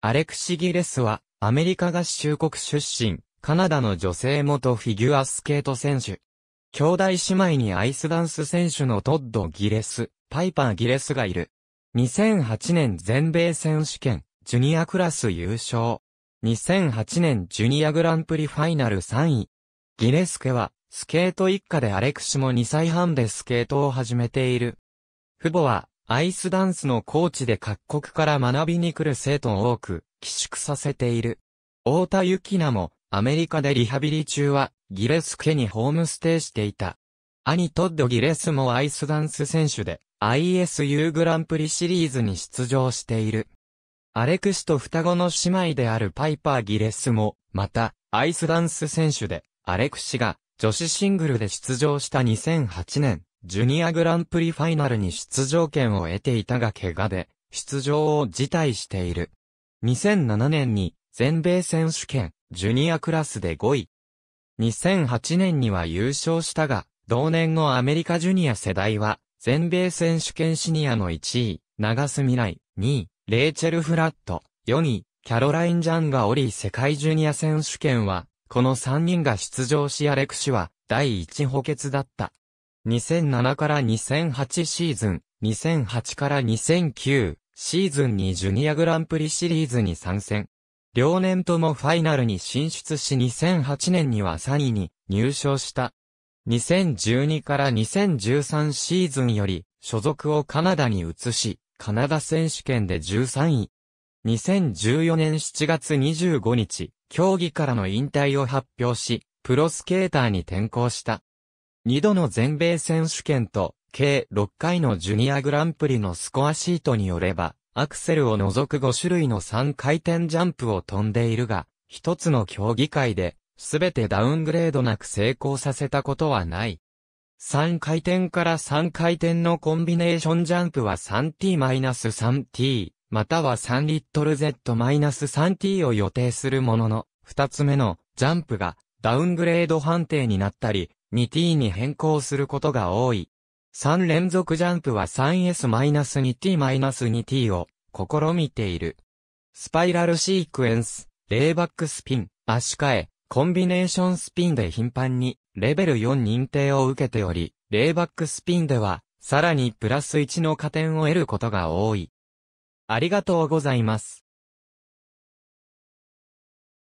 アレクシ・ギレスは、アメリカ合衆国出身、カナダの女性元フィギュアスケート選手。兄弟姉妹にアイスダンス選手のトッド・ギレス、パイパー・ギレスがいる。2008年全米選手権、ジュニアクラス優勝。2008年ジュニアグランプリファイナル3位。ギレス家は、スケート一家でアレクシも2歳半でスケートを始めている。父母は、アイスダンスのコーチで各国から学びに来る生徒を多く、寄宿させている。太田幸奈も、アメリカでリハビリ中は、ギレス家にホームステイしていた。兄トッド・ギレスもアイスダンス選手で、ISU グランプリシリーズに出場している。アレクシと双子の姉妹であるパイパー・ギレスも、また、アイスダンス選手で、アレクシが、女子シングルで出場した2008年、ジュニアグランプリファイナルに出場権を得ていたが怪我で、出場を辞退している。2007年に全米選手権、ジュニアクラスで5位。2008年には優勝したが、同年のアメリカジュニア世代は、全米選手権シニアの1位、長須未来、2位、レイチェル・フラット、4位、キャロライン・ジャンがおり世界ジュニア選手権は、この3人が出場しアレクシは、第1補欠だった。2007から2008シーズン、2008から2009シーズンにジュニアグランプリシリーズに参戦。両年ともファイナルに進出し2008年には3位に入賞した。2012から2013シーズンより所属をカナダに移し、カナダ選手権で13位。2014年7月25日、競技からの引退を発表し、プロスケーターに転向した。2度の全米選手権と、計6回のジュニアグランプリのスコアシートによれば、アクセルを除く5種類の3回転ジャンプを飛んでいるが、一つの競技会で、すべてダウングレードなく成功させたことはない。3回転から3回転のコンビネーションジャンプは 3t-3t、または3リットル z-3t を予定するものの、2つ目のジャンプがダウングレード判定になったり、2t に変更することが多い。3連続ジャンプは 3s-2t-2t を試みている。スパイラルシークエンス、レイバックスピン、足換え、コンビネーションスピンで頻繁にレベル4認定を受けており、レイバックスピンではさらにプラス1の加点を得ることが多い。ありがとうございます。